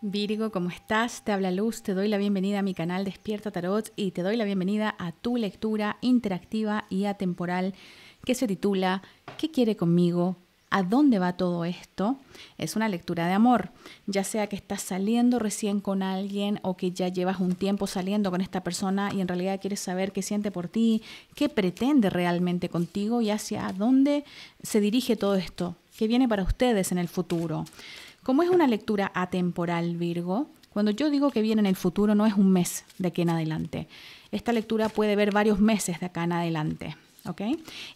Virgo, ¿cómo estás? Te habla Luz, te doy la bienvenida a mi canal Despierta Tarot y te doy la bienvenida a tu lectura interactiva y atemporal que se titula ¿Qué quiere conmigo? ¿A dónde va todo esto? Es una lectura de amor, ya sea que estás saliendo recién con alguien o que ya llevas un tiempo saliendo con esta persona y en realidad quieres saber qué siente por ti, qué pretende realmente contigo y hacia dónde se dirige todo esto, qué viene para ustedes en el futuro. Como es una lectura atemporal, Virgo, cuando yo digo que viene en el futuro no es un mes de aquí en adelante. Esta lectura puede ver varios meses de acá en adelante. ¿ok?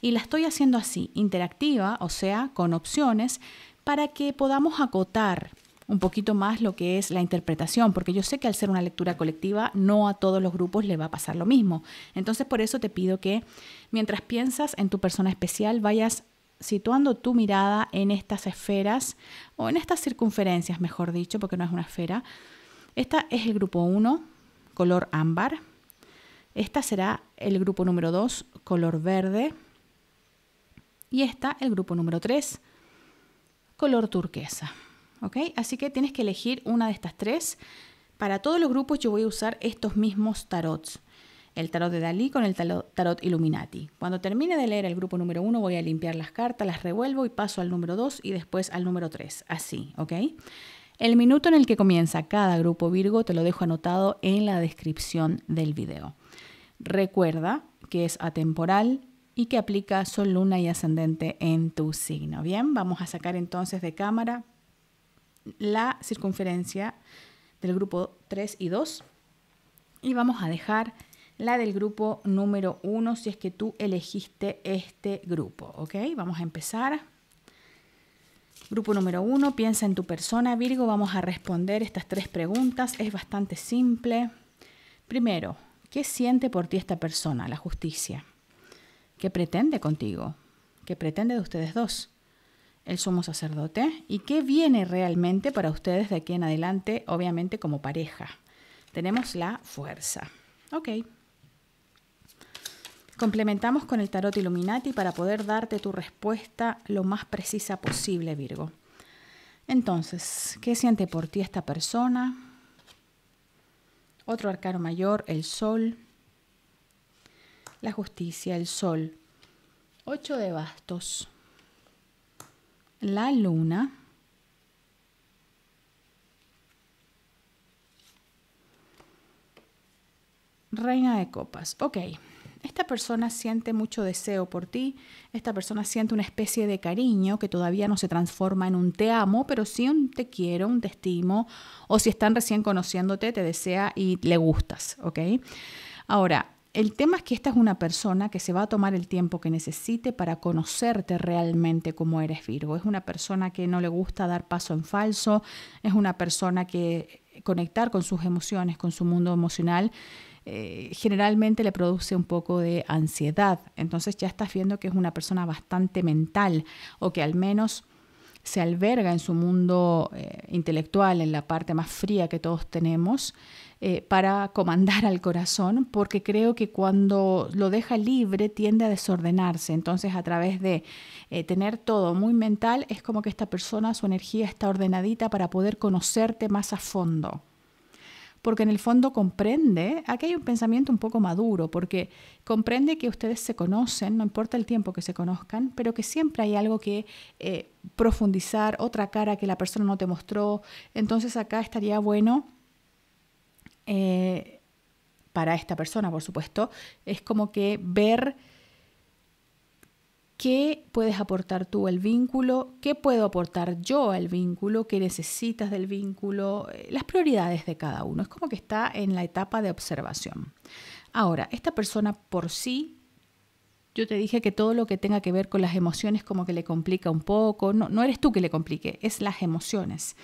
Y la estoy haciendo así, interactiva, o sea, con opciones, para que podamos acotar un poquito más lo que es la interpretación, porque yo sé que al ser una lectura colectiva no a todos los grupos le va a pasar lo mismo. Entonces por eso te pido que mientras piensas en tu persona especial vayas situando tu mirada en estas esferas o en estas circunferencias, mejor dicho, porque no es una esfera. Esta es el grupo 1, color ámbar. Esta será el grupo número 2, color verde. Y esta, el grupo número 3, color turquesa. Así que tienes que elegir una de estas tres. Para todos los grupos yo voy a usar estos mismos tarots el tarot de Dalí con el tarot Illuminati. Cuando termine de leer el grupo número 1 voy a limpiar las cartas, las revuelvo y paso al número 2 y después al número 3, así, ¿ok? El minuto en el que comienza cada grupo Virgo te lo dejo anotado en la descripción del video. Recuerda que es atemporal y que aplica Sol, Luna y Ascendente en tu signo. Bien, vamos a sacar entonces de cámara la circunferencia del grupo 3 y 2 y vamos a dejar la del grupo número uno, si es que tú elegiste este grupo. ¿Ok? Vamos a empezar. Grupo número uno, piensa en tu persona, Virgo. Vamos a responder estas tres preguntas. Es bastante simple. Primero, ¿qué siente por ti esta persona, la justicia? ¿Qué pretende contigo? ¿Qué pretende de ustedes dos? el sumo sacerdote y qué viene realmente para ustedes de aquí en adelante, obviamente como pareja. Tenemos la fuerza. Ok, Complementamos con el tarot Illuminati para poder darte tu respuesta lo más precisa posible, Virgo. Entonces, ¿qué siente por ti esta persona? Otro arcano mayor, el sol. La justicia, el sol. Ocho de bastos. La luna. Reina de copas. Ok esta persona siente mucho deseo por ti, esta persona siente una especie de cariño que todavía no se transforma en un te amo, pero sí un te quiero, un te estimo, o si están recién conociéndote, te desea y le gustas, ¿ok? Ahora, el tema es que esta es una persona que se va a tomar el tiempo que necesite para conocerte realmente como eres Virgo. Es una persona que no le gusta dar paso en falso, es una persona que conectar con sus emociones, con su mundo emocional eh, generalmente le produce un poco de ansiedad. Entonces ya estás viendo que es una persona bastante mental o que al menos se alberga en su mundo eh, intelectual, en la parte más fría que todos tenemos, eh, para comandar al corazón, porque creo que cuando lo deja libre tiende a desordenarse. Entonces, a través de tener todo muy mental, es como que esta persona, su energía está ordenadita para poder conocerte más a fondo porque en el fondo comprende, aquí hay un pensamiento un poco maduro, porque comprende que ustedes se conocen, no importa el tiempo que se conozcan, pero que siempre hay algo que eh, profundizar, otra cara que la persona no te mostró. Entonces acá estaría bueno... Eh, para esta persona, por supuesto, es como que ver ¿Qué puedes aportar tú al vínculo? ¿Qué puedo aportar yo al vínculo? ¿Qué necesitas del vínculo? Eh, las prioridades de cada uno. Es como que está en la etapa de observación. Ahora, esta persona por sí, yo te dije que todo lo que tenga que ver con las emociones como que le complica un poco. No, no eres tú que le complique, es las emociones.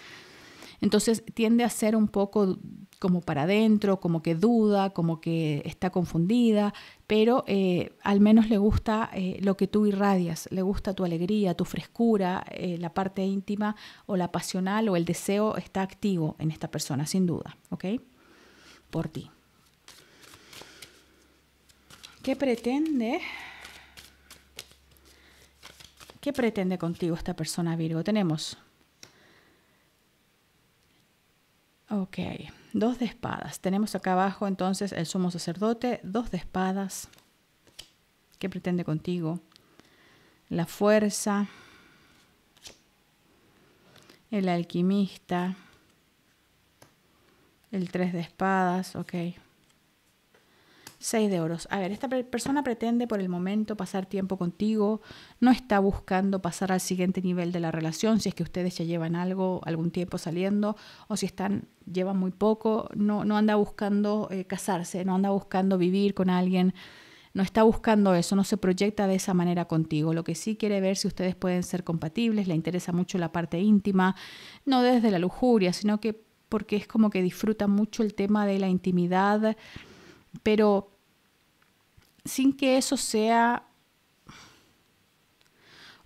Entonces tiende a ser un poco como para adentro, como que duda, como que está confundida, pero eh, al menos le gusta eh, lo que tú irradias, le gusta tu alegría, tu frescura, eh, la parte íntima o la pasional o el deseo está activo en esta persona, sin duda, ¿ok? Por ti. ¿Qué pretende? ¿Qué pretende contigo esta persona Virgo? Tenemos Ok, dos de espadas. Tenemos acá abajo entonces el sumo sacerdote, dos de espadas. ¿Qué pretende contigo? La fuerza, el alquimista, el tres de espadas, ok. Seis de oros. A ver, esta persona pretende por el momento pasar tiempo contigo, no está buscando pasar al siguiente nivel de la relación, si es que ustedes ya llevan algo, algún tiempo saliendo, o si están, llevan muy poco, no, no anda buscando eh, casarse, no anda buscando vivir con alguien, no está buscando eso, no se proyecta de esa manera contigo. Lo que sí quiere ver si ustedes pueden ser compatibles, le interesa mucho la parte íntima, no desde la lujuria, sino que porque es como que disfruta mucho el tema de la intimidad pero sin que eso sea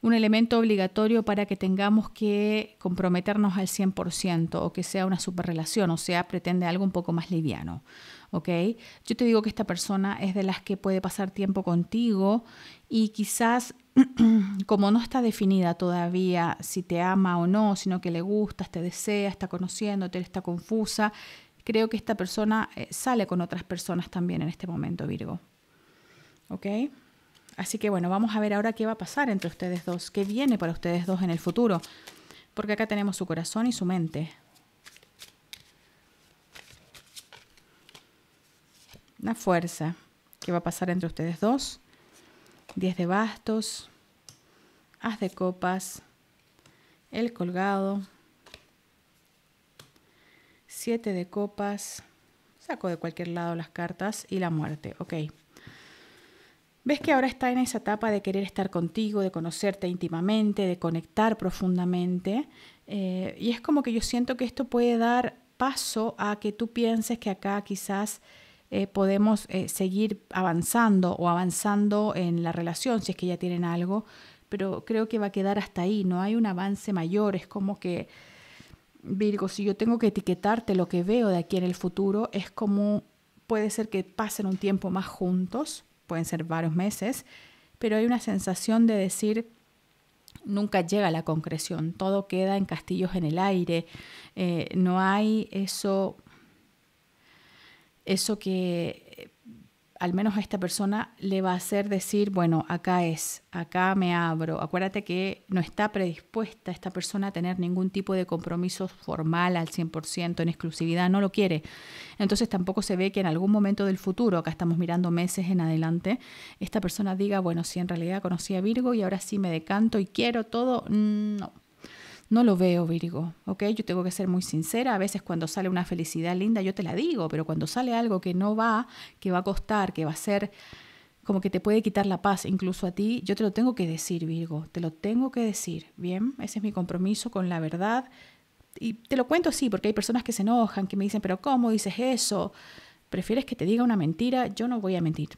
un elemento obligatorio para que tengamos que comprometernos al 100% o que sea una superrelación, o sea, pretende algo un poco más liviano. ¿ok? Yo te digo que esta persona es de las que puede pasar tiempo contigo y quizás como no está definida todavía si te ama o no, sino que le gustas, te desea, está conociéndote, está confusa, creo que esta persona eh, sale con otras personas también en este momento, Virgo. ¿Ok? Así que bueno, vamos a ver ahora qué va a pasar entre ustedes dos, qué viene para ustedes dos en el futuro, porque acá tenemos su corazón y su mente. La fuerza. ¿Qué va a pasar entre ustedes dos? Diez de bastos, Haz de copas, el colgado, Siete de copas. Saco de cualquier lado las cartas y la muerte. Ok. Ves que ahora está en esa etapa de querer estar contigo, de conocerte íntimamente, de conectar profundamente. Eh, y es como que yo siento que esto puede dar paso a que tú pienses que acá quizás eh, podemos eh, seguir avanzando o avanzando en la relación si es que ya tienen algo, pero creo que va a quedar hasta ahí, no hay un avance mayor, es como que Virgo, si yo tengo que etiquetarte lo que veo de aquí en el futuro, es como puede ser que pasen un tiempo más juntos, pueden ser varios meses, pero hay una sensación de decir, nunca llega la concreción, todo queda en castillos en el aire, eh, no hay eso, eso que al menos a esta persona le va a hacer decir, bueno, acá es, acá me abro. Acuérdate que no está predispuesta esta persona a tener ningún tipo de compromiso formal al 100%, en exclusividad, no lo quiere. Entonces tampoco se ve que en algún momento del futuro, acá estamos mirando meses en adelante, esta persona diga, bueno, si en realidad conocí a Virgo y ahora sí me decanto y quiero todo, no. No lo veo, Virgo, ¿ok? Yo tengo que ser muy sincera. A veces cuando sale una felicidad linda, yo te la digo, pero cuando sale algo que no va, que va a costar, que va a ser como que te puede quitar la paz incluso a ti, yo te lo tengo que decir, Virgo, te lo tengo que decir, ¿bien? Ese es mi compromiso con la verdad. Y te lo cuento así, porque hay personas que se enojan, que me dicen, pero ¿cómo dices eso? ¿Prefieres que te diga una mentira? Yo no voy a mentir,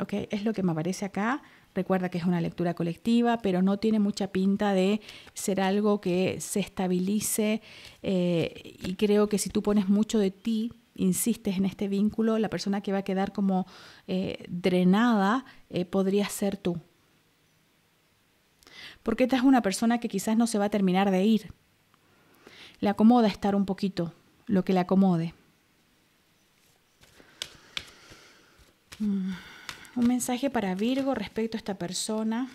¿ok? Es lo que me aparece acá Recuerda que es una lectura colectiva, pero no tiene mucha pinta de ser algo que se estabilice eh, y creo que si tú pones mucho de ti, insistes en este vínculo, la persona que va a quedar como eh, drenada eh, podría ser tú. Porque esta es una persona que quizás no se va a terminar de ir. Le acomoda estar un poquito, lo que le acomode. Mm un mensaje para Virgo respecto a esta persona.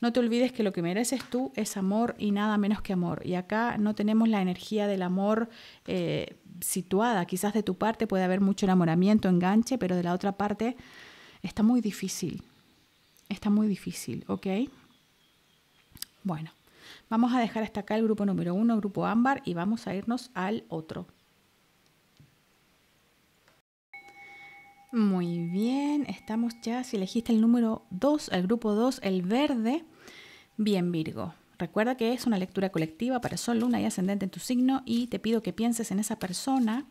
No te olvides que lo que mereces tú es amor y nada menos que amor. Y acá no tenemos la energía del amor eh, situada. Quizás de tu parte puede haber mucho enamoramiento, enganche, pero de la otra parte está muy difícil. Está muy difícil, ¿ok? Bueno, vamos a dejar hasta acá el grupo número uno, grupo ámbar, y vamos a irnos al otro. Muy bien, estamos ya, si elegiste el número 2, el grupo 2, el verde, bien Virgo. Recuerda que es una lectura colectiva para Sol, Luna y Ascendente en tu signo y te pido que pienses en esa persona,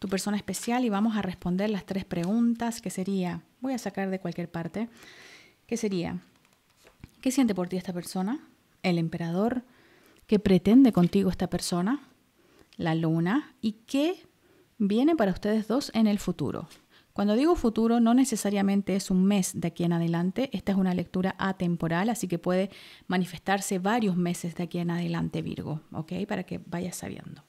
tu persona especial y vamos a responder las tres preguntas que sería, voy a sacar de cualquier parte, que sería, ¿qué siente por ti esta persona? El emperador, ¿qué pretende contigo esta persona? La luna y qué viene para ustedes dos en el futuro. Cuando digo futuro, no necesariamente es un mes de aquí en adelante. Esta es una lectura atemporal, así que puede manifestarse varios meses de aquí en adelante, Virgo, ¿ok? Para que vayas sabiendo.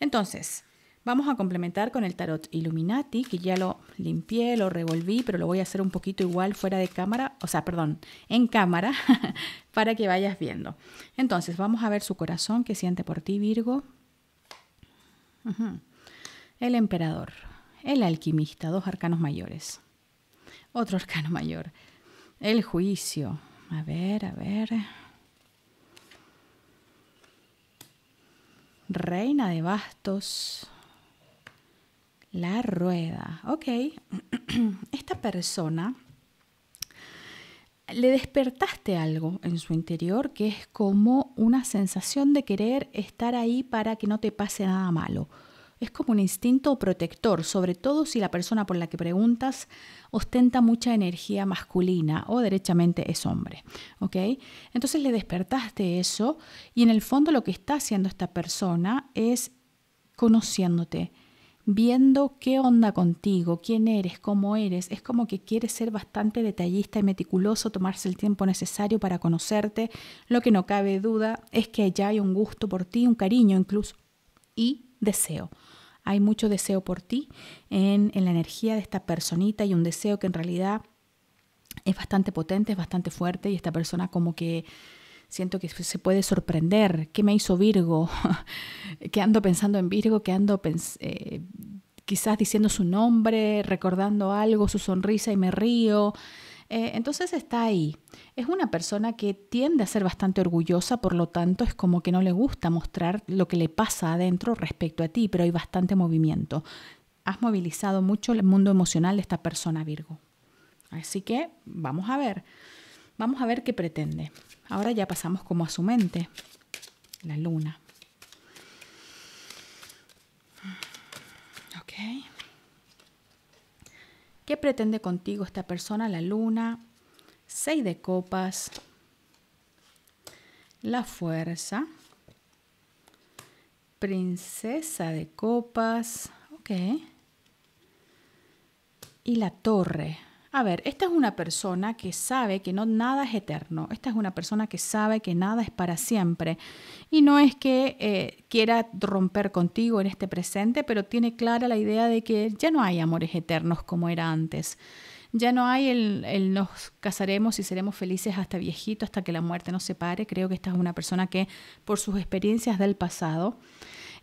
Entonces, vamos a complementar con el tarot Illuminati, que ya lo limpié, lo revolví, pero lo voy a hacer un poquito igual fuera de cámara, o sea, perdón, en cámara, para que vayas viendo. Entonces, vamos a ver su corazón que siente por ti, Virgo. El emperador. El alquimista, dos arcanos mayores. Otro arcano mayor. El juicio. A ver, a ver. Reina de bastos. La rueda. Ok. Esta persona le despertaste algo en su interior que es como una sensación de querer estar ahí para que no te pase nada malo es como un instinto protector, sobre todo si la persona por la que preguntas ostenta mucha energía masculina o derechamente es hombre. Entonces le despertaste eso y en el fondo lo que está haciendo esta persona es conociéndote, viendo qué onda contigo, quién eres, cómo eres. Es como que quiere ser bastante detallista y meticuloso, tomarse el tiempo necesario para conocerte. Lo que no cabe duda es que ya hay un gusto por ti, un cariño incluso y deseo. Hay mucho deseo por ti en, la energía de esta personita y un deseo que en realidad es bastante potente, es bastante fuerte y esta persona como que siento que se puede sorprender. ¿Qué me hizo Virgo? ¿Qué ando pensando en Virgo? ¿Qué ando eh, quizás diciendo su nombre, recordando algo, su sonrisa y me río? Eh, entonces está ahí. Es una persona que tiende a ser bastante orgullosa, por lo tanto es como que no le gusta mostrar lo que le pasa adentro respecto a ti, pero hay bastante movimiento. Has movilizado mucho el mundo emocional de esta persona, Virgo. Así que vamos a ver. Vamos a ver qué pretende. Ahora ya pasamos como a su mente, la luna. Okay. ¿Qué pretende contigo esta persona? La luna. Seis de copas. La fuerza. Princesa de copas. Ok. Y la torre. A ver, esta es una persona que sabe que no nada es eterno. Esta es una persona que sabe que nada es para siempre. Y no es que eh, quiera romper contigo en este presente, pero tiene clara la idea de que ya no hay amores eternos como era antes. Ya no hay el, el, nos casaremos y seremos felices hasta viejito, hasta que la muerte nos separe. Creo que esta es una persona que por sus experiencias del pasado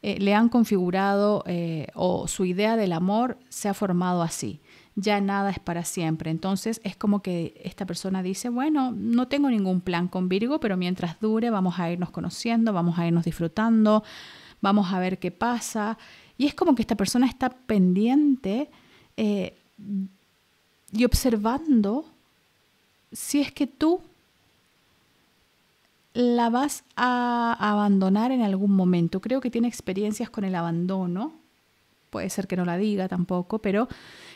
eh, le han configurado eh, o su idea del amor se ha formado así ya nada es para siempre. Entonces es como que esta persona dice, bueno, no tengo ningún plan con Virgo, pero mientras dure vamos a irnos conociendo, vamos a irnos disfrutando, vamos a ver qué pasa. Y es como que esta persona está pendiente eh, y observando si es que tú la vas a abandonar en algún momento. Creo que tiene experiencias con el abandono. Puede ser que no la diga tampoco, pero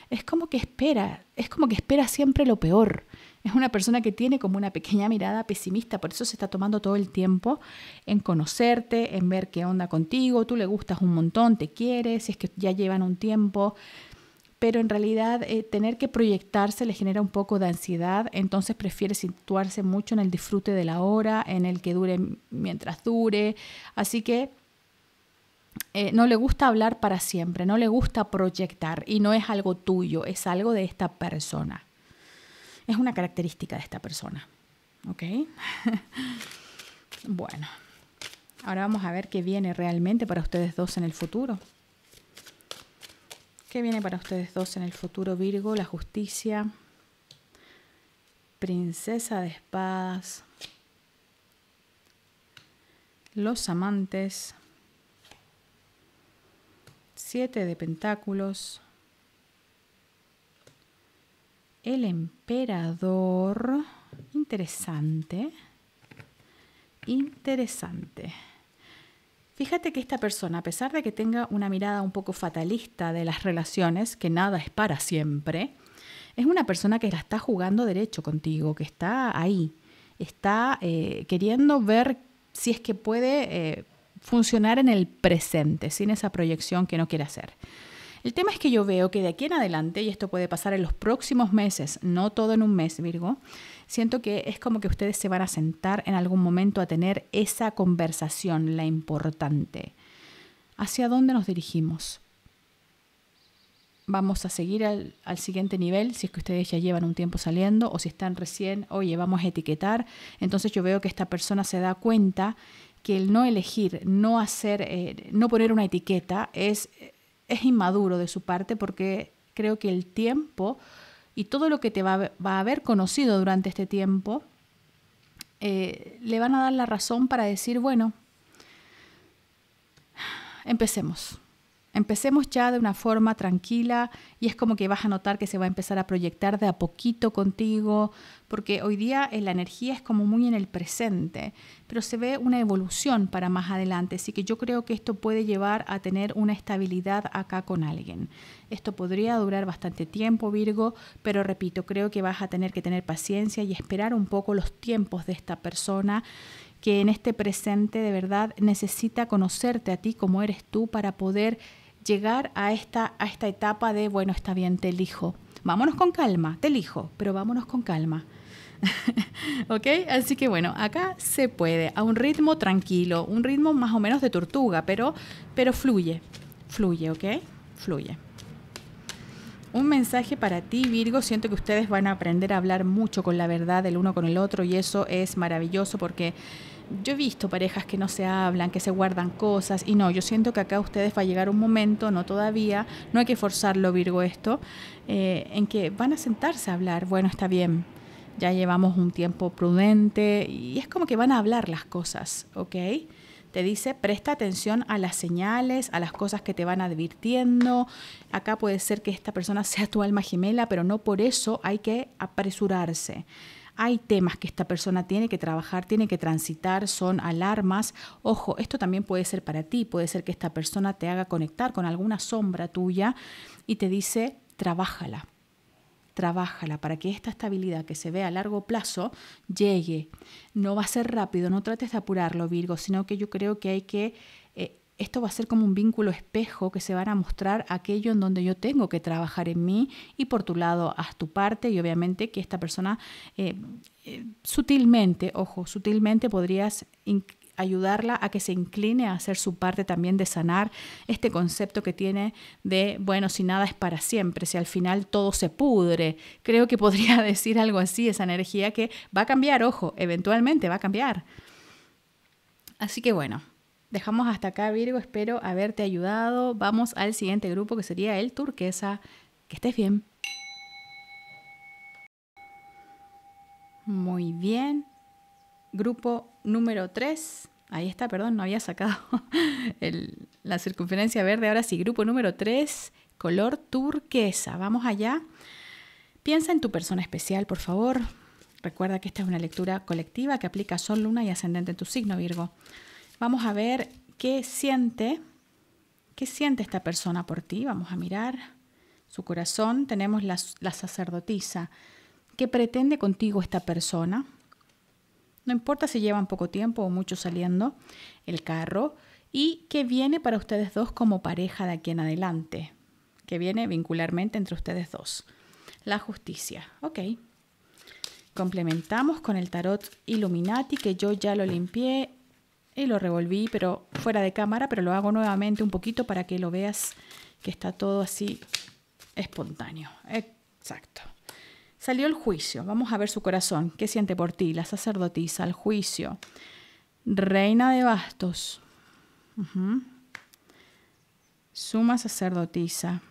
es como que espera, es como que espera siempre lo peor. Es una persona que tiene como una pequeña mirada pesimista, por eso se está tomando todo el tiempo en conocerte, en ver qué onda contigo, tú le gustas un montón, te quieres, si es que ya llevan un tiempo, pero en realidad eh, tener que proyectarse le genera un poco de ansiedad, entonces prefiere situarse mucho en el disfrute de la hora, en el que dure mientras dure, así que eh, no le gusta hablar para siempre, no le gusta proyectar y no es algo tuyo, es algo de esta persona. Es una característica de esta persona. ¿Ok? bueno, ahora vamos a ver qué viene realmente para ustedes dos en el futuro. ¿Qué viene para ustedes dos en el futuro, Virgo? La justicia, princesa de espadas, los amantes. Siete de pentáculos. El emperador. Interesante. Interesante. Fíjate que esta persona, a pesar de que tenga una mirada un poco fatalista de las relaciones, que nada es para siempre, es una persona que la está jugando derecho contigo, que está ahí, está eh, queriendo ver si es que puede eh, funcionar en el presente, sin esa proyección que no quiere hacer. El tema es que yo veo que de aquí en adelante, y esto puede pasar en los próximos meses, no todo en un mes, Virgo, siento que es como que ustedes se van a sentar en algún momento a tener esa conversación, la importante. ¿Hacia dónde nos dirigimos? vamos a seguir al, siguiente nivel, si es que ustedes ya llevan un tiempo saliendo o si están recién, oye, vamos a etiquetar, entonces yo veo que esta persona se da cuenta que el no elegir, no hacer, eh, no poner una etiqueta es, es inmaduro de su parte porque creo que el tiempo y todo lo que te va, a haber conocido durante este tiempo eh, le van a dar la razón para decir, bueno, empecemos. Empecemos ya de una forma tranquila y es como que vas a notar que se va a empezar a proyectar de a poquito contigo, porque hoy día eh, la energía es como muy en el presente, pero se ve una evolución para más adelante, así que yo creo que esto puede llevar a tener una estabilidad acá con alguien. Esto podría durar bastante tiempo, Virgo, pero repito, creo que vas a tener que tener paciencia y esperar un poco los tiempos de esta persona que en este presente de verdad necesita conocerte a ti como eres tú para poder llegar a esta, a esta etapa de, bueno, está bien, te elijo. Vámonos con calma, te elijo, pero vámonos con calma. ¿Ok? Así que bueno, acá se puede, a un ritmo tranquilo, un ritmo más o menos de tortuga, pero, pero fluye, fluye, ¿ok? Fluye. Un mensaje para ti, Virgo. Siento que ustedes van a aprender a hablar mucho con la verdad el uno con el otro y eso es maravilloso porque yo he visto parejas que no se hablan, que se guardan cosas, y no, yo siento que acá ustedes va a llegar un momento, no todavía, no hay que forzarlo, Virgo, esto, eh, en que van a sentarse a hablar, bueno, está bien, ya llevamos un tiempo prudente, y es como que van a hablar las cosas, ¿ok? te dice presta atención a las señales, a las cosas que te van advirtiendo. Acá puede ser que esta persona sea tu alma gemela, pero no por eso hay que apresurarse hay temas que esta persona tiene que trabajar, tiene que transitar, son alarmas. Ojo, esto también puede ser para ti, puede ser que esta persona te haga conectar con alguna sombra tuya y te dice, trabájala, trabájala para que esta estabilidad que se ve a largo plazo llegue. No va a ser rápido, no trates de apurarlo, Virgo, sino que yo creo que hay que esto va a ser como un vínculo espejo que se van a mostrar aquello en donde yo tengo que trabajar en mí y por tu lado haz tu parte y obviamente que esta persona eh, eh, sutilmente, ojo, sutilmente podrías ayudarla a que se incline a hacer su parte también de sanar este concepto que tiene de, bueno, si nada es para siempre, si al final todo se pudre. Creo que podría decir algo así, esa energía que va a cambiar, ojo, eventualmente va a cambiar. Así que bueno, Dejamos hasta acá Virgo, espero haberte ayudado. Vamos al siguiente grupo que sería el turquesa. Que estés bien. Muy bien. Grupo número 3. Ahí está, perdón, no había sacado la circunferencia verde. Ahora sí, grupo número 3, color turquesa. Vamos allá. Piensa en tu persona especial, por favor. Recuerda que esta es una lectura colectiva que aplica Sol, Luna y Ascendente en tu signo Virgo. Vamos a ver qué siente, qué siente esta persona por ti. Vamos a mirar su corazón. Tenemos la, sacerdotisa. ¿Qué pretende contigo esta persona? No importa si llevan poco tiempo o mucho saliendo el carro. ¿Y qué viene para ustedes dos como pareja de aquí en adelante? ¿Qué viene vincularmente entre ustedes dos. La justicia. Ok. Complementamos con el tarot Illuminati que yo ya lo limpié y lo revolví, pero fuera de cámara, pero lo hago nuevamente un poquito para que lo veas que está todo así espontáneo. Exacto. Salió el juicio. Vamos a ver su corazón. ¿Qué siente por ti? La sacerdotisa, el juicio. Reina de bastos. Suma sacerdotisa.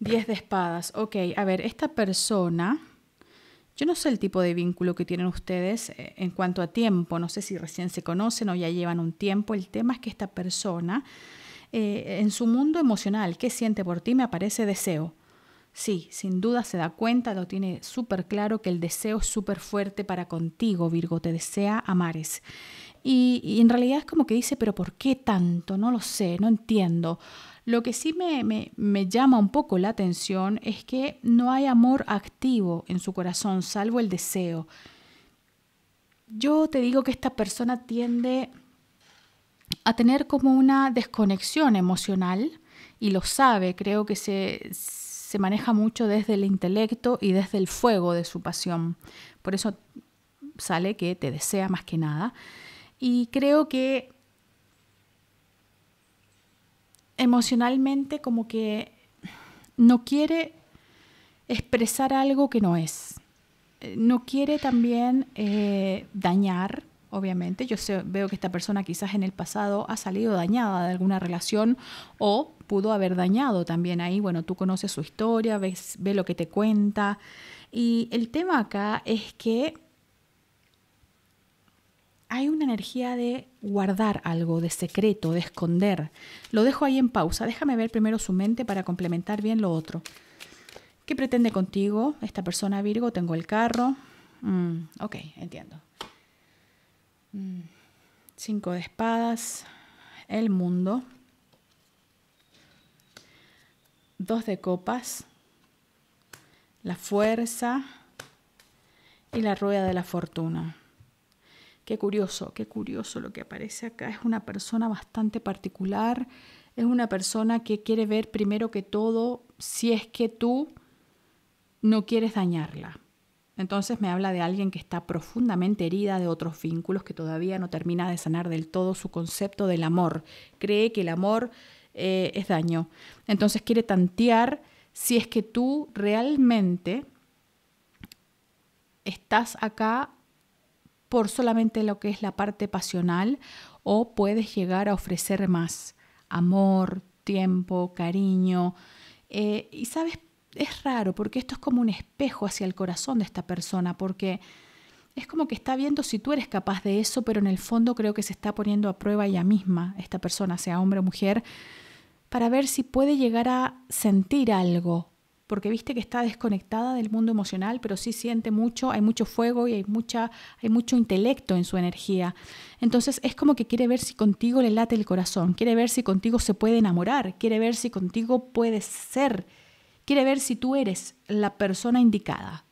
Diez de espadas. Ok, a ver, esta persona yo no sé el tipo de vínculo que tienen ustedes eh, en cuanto a tiempo, no sé si recién se conocen o ya llevan un tiempo. El tema es que esta persona, eh, en su mundo emocional, ¿qué siente por ti? Me aparece deseo. Sí, sin duda se da cuenta, lo tiene súper claro que el deseo es súper fuerte para contigo, Virgo, te desea amares. y, en realidad es como que dice, pero ¿por qué tanto? No lo sé, no entiendo. Lo que sí me, llama un poco la atención es que no hay amor activo en su corazón, salvo el deseo. Yo te digo que esta persona tiende a tener como una desconexión emocional y lo sabe, creo que se, se maneja mucho desde el intelecto y desde el fuego de su pasión. Por eso sale que te desea más que nada. Y creo que emocionalmente como que no quiere expresar algo que no es. Eh, no quiere también eh, dañar, obviamente. Yo veo que esta persona quizás en el pasado ha salido dañada de alguna relación o pudo haber dañado también ahí. Bueno, tú conoces su historia, ves, ve lo que te cuenta. Y el tema acá es que hay una energía de guardar algo, de secreto, de esconder. Lo dejo ahí en pausa. Déjame ver primero su mente para complementar bien lo otro. ¿Qué pretende contigo esta persona, Virgo? Tengo el carro. Mm, ok, entiendo. Mm, cinco de espadas. El mundo. Dos de copas. La fuerza. Y la rueda de la fortuna. Qué curioso, qué curioso lo que aparece acá. Es una persona bastante particular, es una persona que quiere ver primero que todo si es que tú no quieres dañarla. Entonces me habla de alguien que está profundamente herida de otros vínculos, que todavía no termina de sanar del todo su concepto del amor. Cree que el amor eh, es daño. Entonces quiere tantear si es que tú realmente estás acá por solamente lo que es la parte pasional o puedes llegar a ofrecer más amor, tiempo, cariño. Eh, y sabes, es raro porque esto es como un espejo hacia el corazón de esta persona porque es como que está viendo si tú eres capaz de eso, pero en el fondo creo que se está poniendo a prueba ella misma, esta persona, sea hombre o mujer, para ver si puede llegar a sentir algo porque viste que está desconectada del mundo emocional, pero sí siente mucho, hay mucho fuego y hay, mucha, hay mucho intelecto en su energía. Entonces es como que quiere ver si contigo le late el corazón, quiere ver si contigo se puede enamorar, quiere ver si contigo puedes ser, quiere ver si tú eres la persona indicada.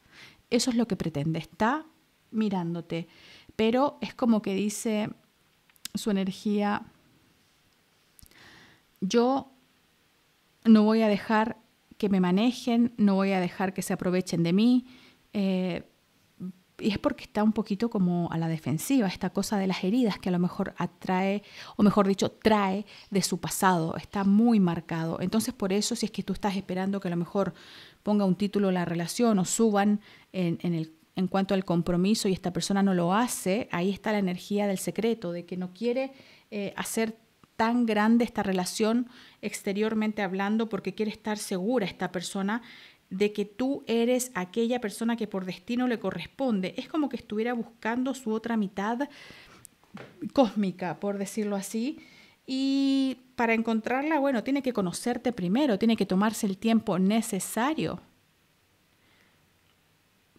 Eso es lo que pretende, está mirándote, pero es como que dice su energía, yo no voy a dejar que me manejen, no voy a dejar que se aprovechen de mí. Eh, y es porque está un poquito como a la defensiva, esta cosa de las heridas que a lo mejor atrae, o mejor dicho, trae de su pasado, está muy marcado. Entonces por eso si es que tú estás esperando que a lo mejor ponga un título la relación o suban en, el, en cuanto al compromiso y esta persona no lo hace, ahí está la energía del secreto, de que no quiere eh, hacer tan grande esta relación exteriormente hablando porque quiere estar segura esta persona de que tú eres aquella persona que por destino le corresponde. Es como que estuviera buscando su otra mitad cósmica, por decirlo así. Y para encontrarla, bueno, tiene que conocerte primero, tiene que tomarse el tiempo necesario.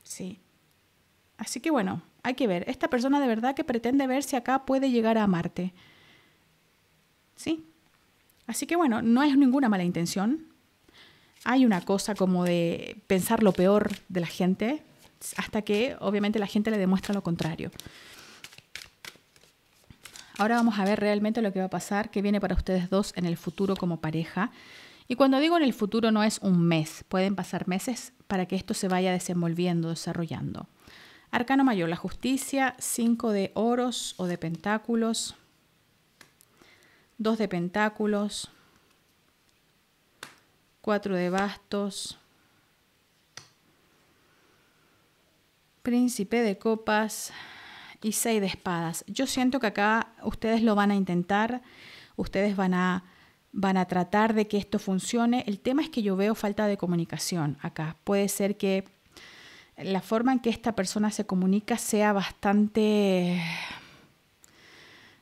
Sí. Así que bueno, hay que ver. Esta persona de verdad que pretende ver si acá puede llegar a amarte. ¿sí? Así que bueno, no es ninguna mala intención. Hay una cosa como de pensar lo peor de la gente hasta que obviamente la gente le demuestra lo contrario. Ahora vamos a ver realmente lo que va a pasar, qué viene para ustedes dos en el futuro como pareja. Y cuando digo en el futuro no es un mes, pueden pasar meses para que esto se vaya desenvolviendo, desarrollando. Arcano mayor, la justicia, cinco de oros o de pentáculos, Dos de pentáculos, cuatro de bastos, príncipe de copas y seis de espadas. Yo siento que acá ustedes lo van a intentar, ustedes van a, van a tratar de que esto funcione. El tema es que yo veo falta de comunicación acá. Puede ser que la forma en que esta persona se comunica sea bastante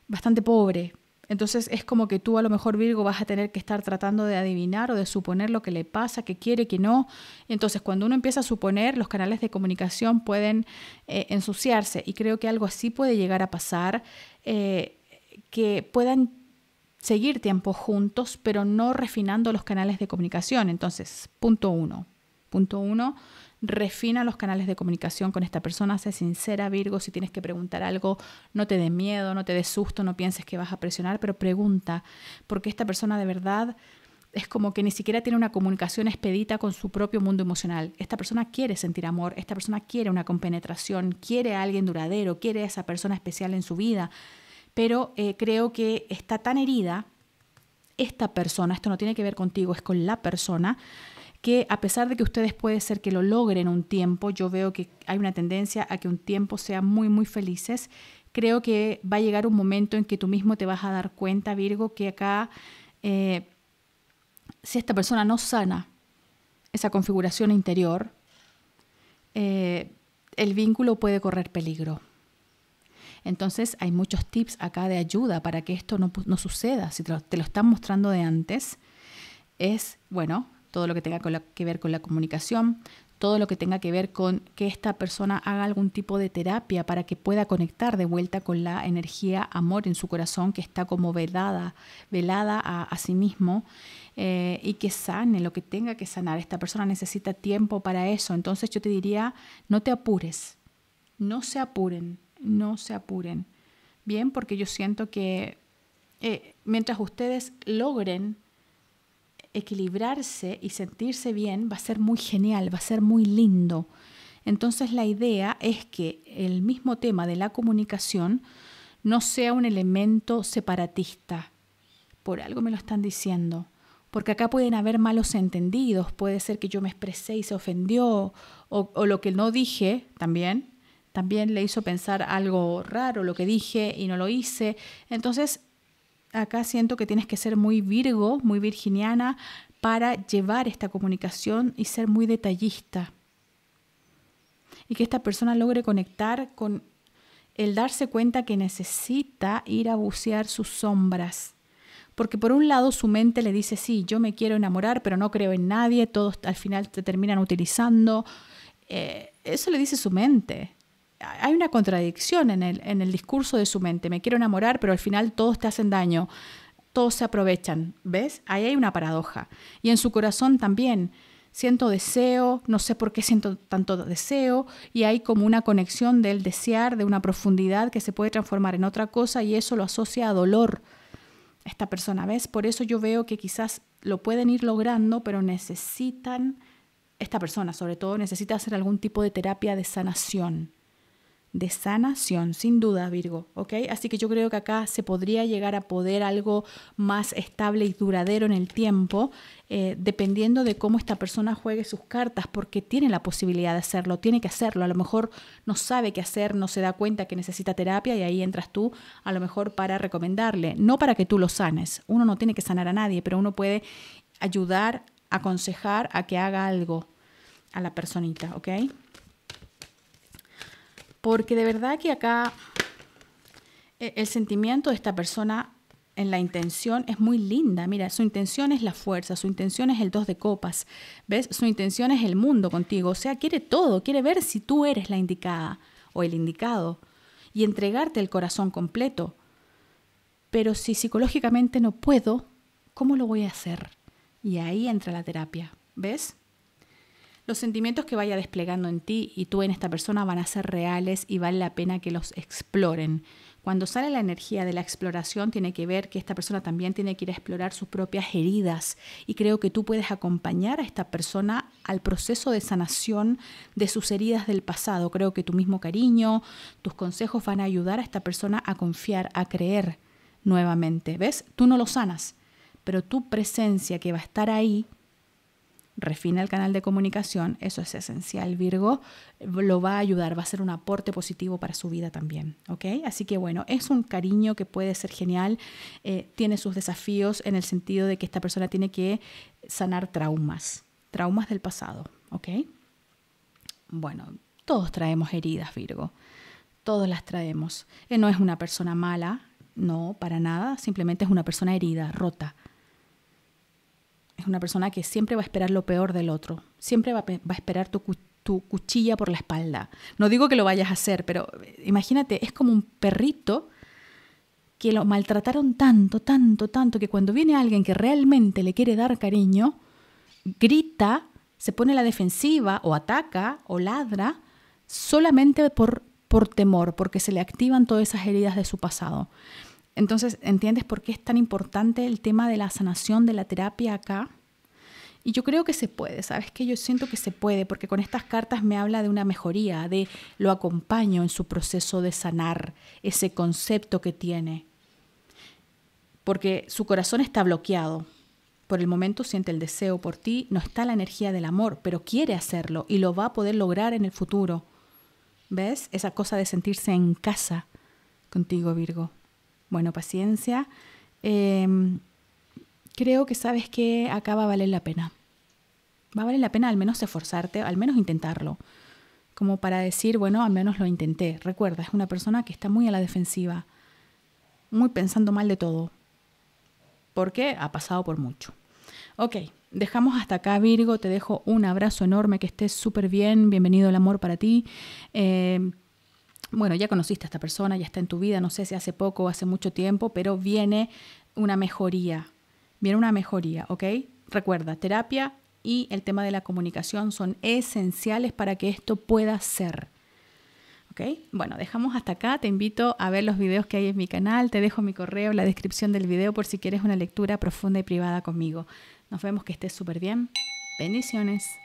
bastante pobre, entonces es como que tú a lo mejor Virgo vas a tener que estar tratando de adivinar o de suponer lo que le pasa, que quiere, que no. Entonces cuando uno empieza a suponer, los canales de comunicación pueden eh, ensuciarse y creo que algo así puede llegar a pasar, eh, que puedan seguir tiempo juntos, pero no refinando los canales de comunicación. Entonces, punto uno. Punto uno, refina los canales de comunicación con esta persona, sé sincera, Virgo, si tienes que preguntar algo, no te dé miedo, no te dé susto, no pienses que vas a presionar, pero pregunta, porque esta persona de verdad es como que ni siquiera tiene una comunicación expedita con su propio mundo emocional. Esta persona quiere sentir amor, esta persona quiere una compenetración, quiere a alguien duradero, quiere a esa persona especial en su vida, pero eh, creo que está tan herida esta persona, esto no tiene que ver contigo, es con la persona, que a pesar de que ustedes puede ser que lo logren un tiempo, yo veo que hay una tendencia a que un tiempo sean muy, muy felices, creo que va a llegar un momento en que tú mismo te vas a dar cuenta, Virgo, que acá, eh, si esta persona no sana esa configuración interior, eh, el vínculo puede correr peligro. Entonces hay muchos tips acá de ayuda para que esto no, suceda. Si te lo, están mostrando de antes, es, bueno, todo lo que tenga que ver con la comunicación, todo lo que tenga que ver con que esta persona haga algún tipo de terapia para que pueda conectar de vuelta con la energía amor en su corazón que está como vedada, velada a, sí mismo eh, y que sane lo que tenga que sanar. Esta persona necesita tiempo para eso. Entonces yo te diría, no te apures, no se apuren, no se apuren. Bien, porque yo siento que eh, mientras ustedes logren equilibrarse y sentirse bien va a ser muy genial, va a ser muy lindo. Entonces la idea es que el mismo tema de la comunicación no sea un elemento separatista. Por algo me lo están diciendo. Porque acá pueden haber malos entendidos, puede ser que yo me expresé y se ofendió, o, lo que no dije también, también le hizo pensar algo raro, lo que dije y no lo hice. Entonces acá siento que tienes que ser muy virgo, muy virginiana, para llevar esta comunicación y ser muy detallista. Y que esta persona logre conectar con el darse cuenta que necesita ir a bucear sus sombras. Porque por un lado su mente le dice, sí, yo me quiero enamorar, pero no creo en nadie, todos al final te terminan utilizando. Eh, eso le dice su mente hay una contradicción en el, discurso de su mente. Me quiero enamorar, pero al final todos te hacen daño, todos se aprovechan. ¿Ves? Ahí hay una paradoja. Y en su corazón también. Siento deseo, no sé por qué siento tanto deseo, y hay como una conexión del desear, de una profundidad que se puede transformar en otra cosa y eso lo asocia a dolor esta persona, ¿ves? Por eso yo veo que quizás lo pueden ir logrando, pero necesitan, esta persona sobre todo, necesita hacer algún tipo de terapia de sanación de sanación, sin duda, Virgo, ¿ok? Así que yo creo que acá se podría llegar a poder algo más estable y duradero en el tiempo, eh, dependiendo de cómo esta persona juegue sus cartas, porque tiene la posibilidad de hacerlo, tiene que hacerlo, a lo mejor no sabe qué hacer, no se da cuenta que necesita terapia y ahí entras tú, a lo mejor para recomendarle, no para que tú lo sanes, uno no tiene que sanar a nadie, pero uno puede ayudar, aconsejar a que haga algo a la personita, ¿ok? porque de verdad que acá eh, el sentimiento de esta persona en la intención es muy linda. Mira, su intención es la fuerza, su intención es el dos de copas, ¿ves? Su intención es el mundo contigo, o sea, quiere todo, quiere ver si tú eres la indicada o el indicado y entregarte el corazón completo. Pero si psicológicamente no puedo, ¿cómo lo voy a hacer? Y ahí entra la terapia, ¿ves? Los sentimientos que vaya desplegando en ti y tú en esta persona van a ser reales y vale la pena que los exploren. Cuando sale la energía de la exploración, tiene que ver que esta persona también tiene que ir a explorar sus propias heridas. Y creo que tú puedes acompañar a esta persona al proceso de sanación de sus heridas del pasado. Creo que tu mismo cariño, tus consejos van a ayudar a esta persona a confiar, a creer nuevamente. ¿Ves? Tú no lo sanas, pero tu presencia que va a estar ahí refina el canal de comunicación, eso es esencial, Virgo, lo va a ayudar, va a ser un aporte positivo para su vida también, ¿ok? Así que bueno, es un cariño que puede ser genial, eh, tiene sus desafíos en el sentido de que esta persona tiene que sanar traumas, traumas del pasado, ¿ok? Bueno, todos traemos heridas, Virgo, todos las traemos. Eh, no es una persona mala, no, para nada, simplemente es una persona herida, rota es una persona que siempre va a esperar lo peor del otro, siempre va, a esperar tu, cuchilla por la espalda. No digo que lo vayas a hacer, pero eh, imagínate, es como un perrito que lo maltrataron tanto, tanto, tanto, que cuando viene alguien que realmente le quiere dar cariño, grita, se pone a la defensiva o ataca o ladra solamente por, por temor, porque se le activan todas esas heridas de su pasado. Entonces, ¿entiendes por qué es tan importante el tema de la sanación, de la terapia acá? Y yo creo que se puede, ¿sabes que Yo siento que se puede, porque con estas cartas me habla de una mejoría, de lo acompaño en su proceso de sanar ese concepto que tiene. Porque su corazón está bloqueado. Por el momento siente el deseo por ti, no está la energía del amor, pero quiere hacerlo y lo va a poder lograr en el futuro. ¿Ves? Esa cosa de sentirse en casa contigo, Virgo. Bueno, paciencia. Em, creo que sabes que acá va a valer la pena. Va a valer la pena al menos esforzarte, al menos intentarlo. Como para decir, bueno, al menos lo intenté. Recuerda, es una persona que está muy a la defensiva, muy pensando mal de todo. Porque ha pasado por mucho. Ok, dejamos hasta acá Virgo, te dejo un abrazo enorme, que estés súper bien, bienvenido el amor para ti. Em, bueno, ya conociste a esta persona, ya está en tu vida, no sé si hace poco o hace mucho tiempo, pero viene una mejoría, viene una mejoría, ¿ok? Recuerda, terapia y el tema de la comunicación son esenciales para que esto pueda ser. ¿ok? Bueno, dejamos hasta acá. Te invito a ver los videos que hay en mi canal. Te dejo mi correo en la descripción del video por si quieres una lectura profunda y privada conmigo. Nos vemos que estés súper bien. Bendiciones.